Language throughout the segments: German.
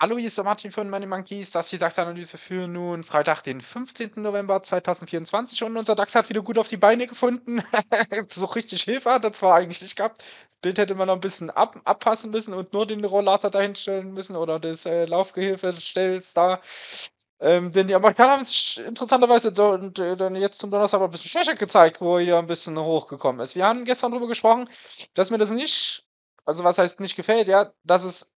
Hallo, hier ist der Martin von Money Monkeys. Das ist die DAX-Analyse für nun Freitag, den 15. November 2024. Und unser DAX hat wieder gut auf die Beine gefunden. so richtig Hilfe hat er zwar eigentlich nicht gehabt. Das Bild hätte man noch ein bisschen ab abpassen müssen und nur den Rollator dahinstellen müssen oder das äh, Laufgehilfe-Stells da. Ähm, denn die Amerikaner haben sich interessanterweise dann jetzt zum Donnerstag ein bisschen schwächer gezeigt, wo hier ein bisschen hochgekommen ist. Wir haben gestern darüber gesprochen, dass mir das nicht, also was heißt nicht gefällt, ja, dass es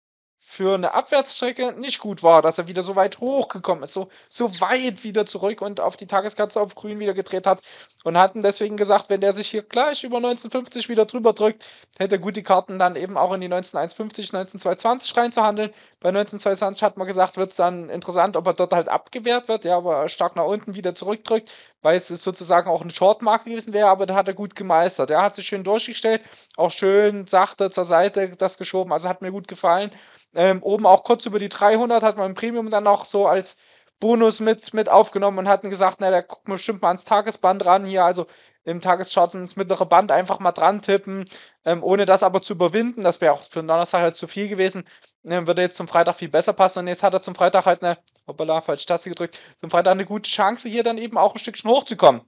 für eine Abwärtsstrecke nicht gut war, dass er wieder so weit hochgekommen ist, so, so weit wieder zurück und auf die Tageskatze auf grün wieder gedreht hat und hatten deswegen gesagt, wenn der sich hier gleich über 1950 wieder drüber drückt, hätte er gute Karten dann eben auch in die 1950, 1920 reinzuhandeln. Bei 1920 hat man gesagt, wird es dann interessant, ob er dort halt abgewehrt wird, ja, aber stark nach unten wieder zurückdrückt, weil es sozusagen auch ein Shortmarke gewesen wäre, aber da hat er gut gemeistert. Er hat sich schön durchgestellt, auch schön sachte zur Seite das geschoben, also hat mir gut gefallen ähm, oben auch kurz über die 300 hat man im Premium dann noch so als Bonus mit, mit aufgenommen und hatten gesagt, na, da gucken wir bestimmt mal ans Tagesband ran hier, also im Tageschart ins mittlere Band einfach mal dran tippen, ähm, ohne das aber zu überwinden, das wäre auch für Donnerstag halt zu viel gewesen, ähm, würde jetzt zum Freitag viel besser passen und jetzt hat er zum Freitag halt eine, hoppala, falsche Taste gedrückt, zum Freitag eine gute Chance hier dann eben auch ein Stückchen hochzukommen.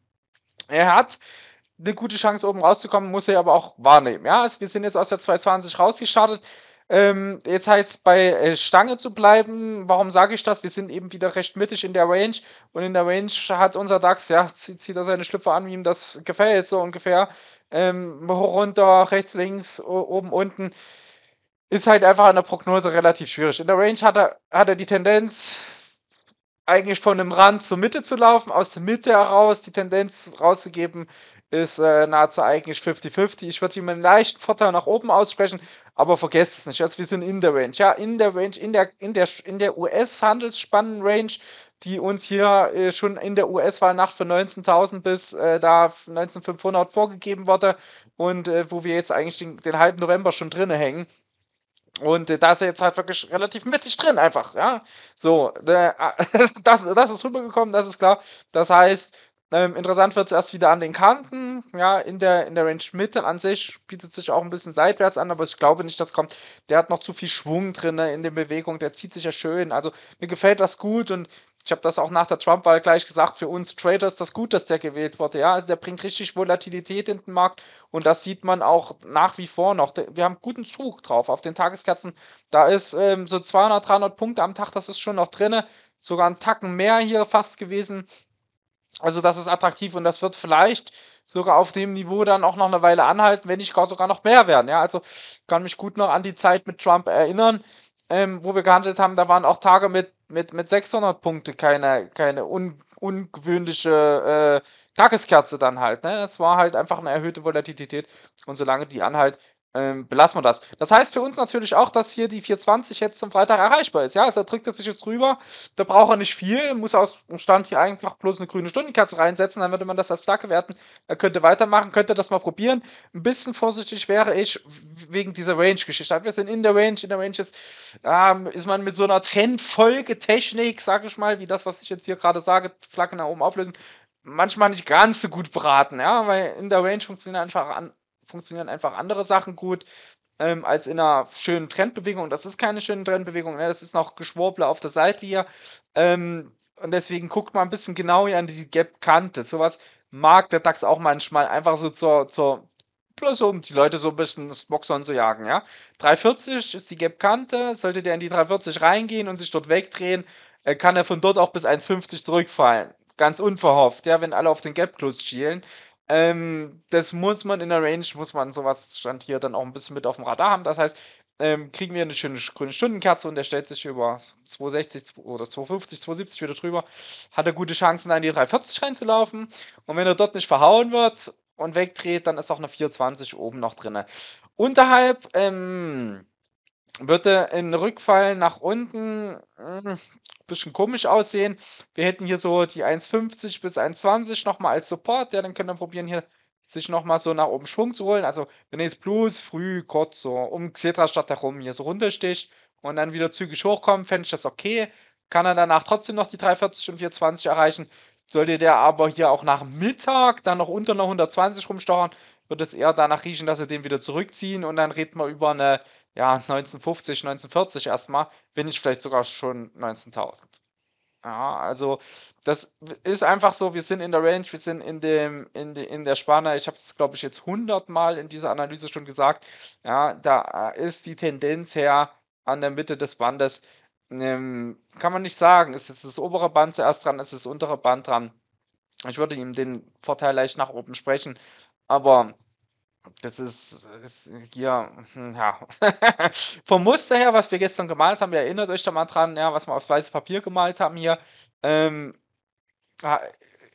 Er hat eine gute Chance oben rauszukommen, muss er aber auch wahrnehmen, ja, also wir sind jetzt aus der 220 rausgestartet, ähm, jetzt heißt bei äh, Stange zu bleiben. Warum sage ich das? Wir sind eben wieder recht mittig in der Range und in der Range hat unser DAX, ja, zieht, zieht er seine Schlüpfe an, wie ihm das gefällt, so ungefähr. Ähm, hoch, runter, rechts, links, oben, unten. Ist halt einfach an der Prognose relativ schwierig. In der Range hat er, hat er die Tendenz, eigentlich von dem Rand zur Mitte zu laufen, aus der Mitte heraus die Tendenz rauszugeben, ist äh, nahezu eigentlich 50-50. Ich würde ihm einen leichten Vorteil nach oben aussprechen, aber vergesst es nicht. Also wir sind in der Range. Ja, in der Range, in der, in der, in der US-Handelsspannen-Range, die uns hier äh, schon in der US-Wahlnacht von 19.000 bis äh, da 19.500 vorgegeben wurde und äh, wo wir jetzt eigentlich den, den halben November schon drinne hängen. Und äh, da ist er jetzt halt wirklich relativ mittig drin, einfach, ja. So, äh, das, das ist rübergekommen, das ist klar. Das heißt, ähm, interessant wird es erst wieder an den Kanten, ja, in der, in der Range Mitte an sich bietet sich auch ein bisschen seitwärts an, aber ich glaube nicht, dass kommt. Der hat noch zu viel Schwung drin ne, in den Bewegungen, der zieht sich ja schön. Also mir gefällt das gut und ich habe das auch nach der Trump-Wahl gleich gesagt, für uns Trader ist das gut, dass der gewählt wurde. Ja, also der bringt richtig Volatilität in den Markt und das sieht man auch nach wie vor noch. Wir haben guten Zug drauf auf den Tageskerzen. Da ist ähm, so 200, 300 Punkte am Tag, das ist schon noch drin. Sogar ein Tacken mehr hier fast gewesen. Also das ist attraktiv und das wird vielleicht sogar auf dem Niveau dann auch noch eine Weile anhalten, wenn nicht gar sogar noch mehr werden. Ja, also kann mich gut noch an die Zeit mit Trump erinnern, ähm, wo wir gehandelt haben. Da waren auch Tage mit mit, mit 600 Punkte keine, keine un, ungewöhnliche äh, Tageskerze dann halt. Ne? Das war halt einfach eine erhöhte Volatilität. Und solange die anhalt, ähm, belassen wir das. Das heißt für uns natürlich auch, dass hier die 420 jetzt zum Freitag erreichbar ist. Ja, also da drückt er sich jetzt rüber, Da braucht er nicht viel, muss aus dem Stand hier einfach bloß eine grüne Stundenkatze reinsetzen, dann würde man das als Flagge werten. Er könnte weitermachen, könnte das mal probieren. Ein bisschen vorsichtig wäre ich wegen dieser Range-Geschichte. Wir sind in der Range, in der Range ist, ähm, ist man mit so einer Trendfolgetechnik, sage ich mal, wie das, was ich jetzt hier gerade sage, Flagge nach oben auflösen, manchmal nicht ganz so gut beraten, ja, weil in der Range funktionieren einfach an, funktionieren einfach andere Sachen gut. Ähm, als in einer schönen Trendbewegung. das ist keine schöne Trendbewegung, ne? das ist noch Geschwurble auf der Seite hier. Ähm, und deswegen guckt mal ein bisschen genau hier an die Gap-Kante. Sowas mag der DAX auch manchmal einfach so zur, zur bloß um die Leute so ein bisschen das Boxhorn zu jagen, ja. 340 ist die Gap-Kante, sollte der in die 340 reingehen und sich dort wegdrehen, äh, kann er von dort auch bis 1,50 zurückfallen. Ganz unverhofft, ja, wenn alle auf den Gap-Plus schielen. Ähm, das muss man in der Range, muss man sowas stand hier dann auch ein bisschen mit auf dem Radar haben. Das heißt, ähm, kriegen wir eine schöne grüne Stundenkerze und der stellt sich über 260 oder 250, 270 wieder drüber. Hat er gute Chancen, an die 340 reinzulaufen. Und wenn er dort nicht verhauen wird und wegdreht, dann ist auch eine 420 oben noch drin. Unterhalb, ähm, würde ein Rückfall nach unten ein hm, bisschen komisch aussehen. Wir hätten hier so die 1,50 bis 1,20 nochmal als Support. Ja, dann können wir probieren, hier sich nochmal so nach oben Schwung zu holen. Also, wenn ihr jetzt bloß früh, kurz so um Xetra-Stadt herum hier so runtersticht und dann wieder zügig hochkommt, fände ich das okay. Kann er danach trotzdem noch die 3,40 und 4,20 erreichen. Sollte der aber hier auch nach Mittag dann noch unter einer 120 rumstochern, wird es eher danach riechen, dass sie den wieder zurückziehen und dann reden wir über eine ja, 1950, 1940 erstmal, wenn nicht vielleicht sogar schon 19.000. Ja, also das ist einfach so, wir sind in der Range, wir sind in dem in, de, in der Spanne, ich habe es glaube ich jetzt 100 mal in dieser Analyse schon gesagt, ja, da ist die Tendenz her an der Mitte des Bandes, ähm, kann man nicht sagen, ist jetzt das obere Band zuerst dran, ist das untere Band dran. Ich würde ihm den Vorteil leicht nach oben sprechen, aber das ist, ist ja, hm, ja. Vom Muster her, was wir gestern gemalt haben, ihr erinnert euch da mal dran, ja, was wir aufs weiße Papier gemalt haben hier, ähm, ah,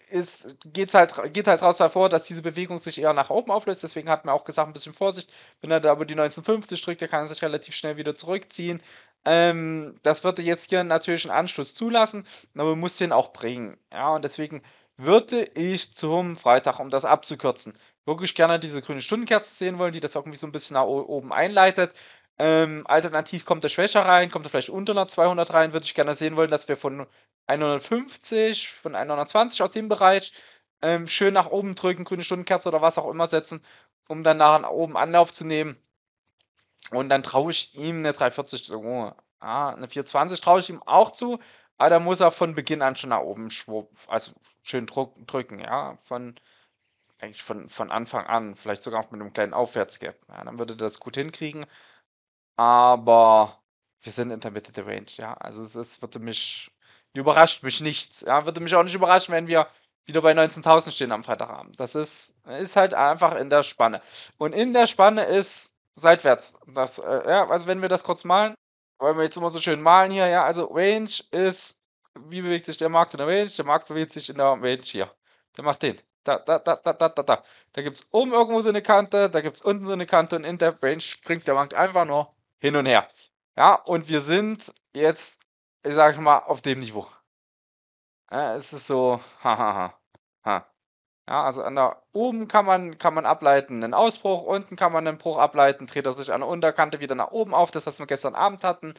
ist, geht's halt, geht halt raus hervor, dass diese Bewegung sich eher nach oben auflöst. Deswegen hat man auch gesagt, ein bisschen Vorsicht. Wenn er da über die 1950 drückt, der kann sich relativ schnell wieder zurückziehen. Ähm, das wird jetzt hier natürlich einen Anschluss zulassen, aber man muss den auch bringen. Ja, und deswegen würde ich zum Freitag, um das abzukürzen, wirklich gerne diese grüne Stundenkerze sehen wollen, die das irgendwie so ein bisschen nach oben einleitet. Ähm, alternativ kommt er schwächer rein, kommt er vielleicht unter einer 200 rein, würde ich gerne sehen wollen, dass wir von 150, von 120 aus dem Bereich ähm, schön nach oben drücken, grüne Stundenkerze oder was auch immer setzen, um dann nach oben Anlauf zu nehmen. Und dann traue ich ihm eine 340, oh, ah, eine 420 traue ich ihm auch zu, aber ah, da muss er von Beginn an schon nach oben schwupp, also schön drücken, ja. Von eigentlich von, von Anfang an, vielleicht sogar auch mit einem kleinen Aufwärtsgap. Ja, dann würde er das gut hinkriegen. Aber wir sind in der Mitte der Range, ja. Also es, es würde mich überrascht mich nichts. Ja, würde mich auch nicht überraschen, wenn wir wieder bei 19.000 stehen am Freitagabend. Das ist, ist halt einfach in der Spanne. Und in der Spanne ist seitwärts. Das, äh, ja, also wenn wir das kurz malen, weil wir jetzt immer so schön malen hier, ja, also Range ist, wie bewegt sich der Markt in der Range? Der Markt bewegt sich in der Range hier. Der macht den. Da, da, da, da, da, da, da. Da gibt es oben irgendwo so eine Kante, da gibt es unten so eine Kante und in der Range springt der Markt einfach nur hin und her. Ja, und wir sind jetzt, ich sag mal, auf dem Niveau. Ja, es ist so, hahaha. Ha, ha. ha. Ja, also an der oben kann man, kann man ableiten einen Ausbruch, unten kann man einen Bruch ableiten, dreht er sich an der Unterkante wieder nach oben auf, das was wir gestern Abend hatten.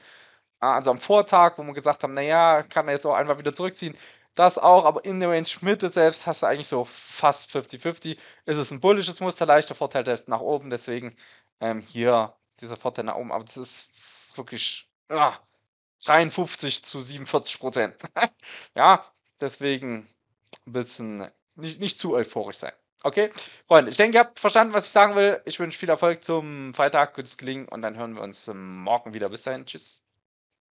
Also am Vortag, wo wir gesagt haben, naja, kann er jetzt auch einfach wieder zurückziehen. Das auch, aber in der Range Mitte selbst hast du eigentlich so fast 50-50. Ist es ein bullisches Muster, leichter Vorteil selbst nach oben, deswegen ähm, hier dieser Vorteil nach oben. Aber das ist wirklich ah, 53 zu 47 Prozent. ja, deswegen ein bisschen nicht, nicht zu euphorisch sein. Okay, Freunde, ich denke, ihr habt verstanden, was ich sagen will. Ich wünsche viel Erfolg zum Freitag, gutes Gelingen und dann hören wir uns morgen wieder. Bis dahin, tschüss.